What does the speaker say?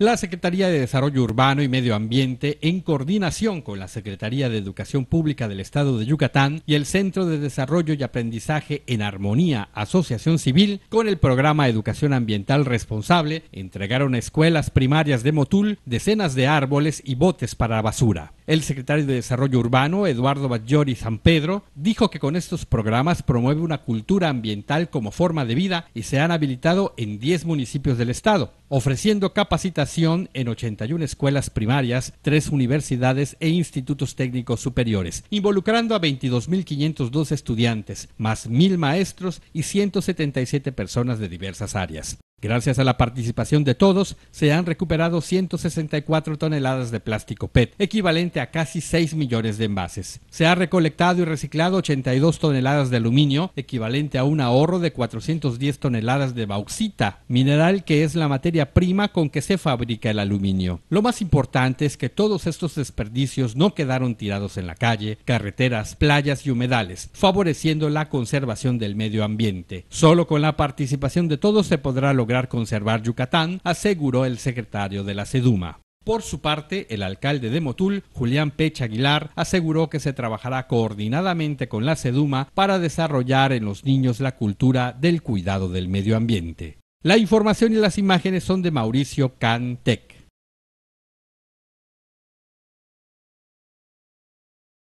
La Secretaría de Desarrollo Urbano y Medio Ambiente, en coordinación con la Secretaría de Educación Pública del Estado de Yucatán y el Centro de Desarrollo y Aprendizaje en Armonía, Asociación Civil, con el programa Educación Ambiental Responsable, entregaron a escuelas primarias de Motul decenas de árboles y botes para basura. El secretario de Desarrollo Urbano, Eduardo Baggiori San Pedro, dijo que con estos programas promueve una cultura ambiental como forma de vida y se han habilitado en 10 municipios del estado, ofreciendo capacitación en 81 escuelas primarias, 3 universidades e institutos técnicos superiores, involucrando a 22.502 estudiantes, más 1.000 maestros y 177 personas de diversas áreas. Gracias a la participación de todos, se han recuperado 164 toneladas de plástico PET, equivalente a casi 6 millones de envases. Se ha recolectado y reciclado 82 toneladas de aluminio, equivalente a un ahorro de 410 toneladas de bauxita, mineral que es la materia prima con que se fabrica el aluminio. Lo más importante es que todos estos desperdicios no quedaron tirados en la calle, carreteras, playas y humedales, favoreciendo la conservación del medio ambiente. Solo con la participación de todos se podrá lograr conservar Yucatán, aseguró el secretario de la SEDUMA. Por su parte, el alcalde de Motul, Julián Pech Aguilar, aseguró que se trabajará coordinadamente con la SEDUMA para desarrollar en los niños la cultura del cuidado del medio ambiente. La información y las imágenes son de Mauricio Cantec.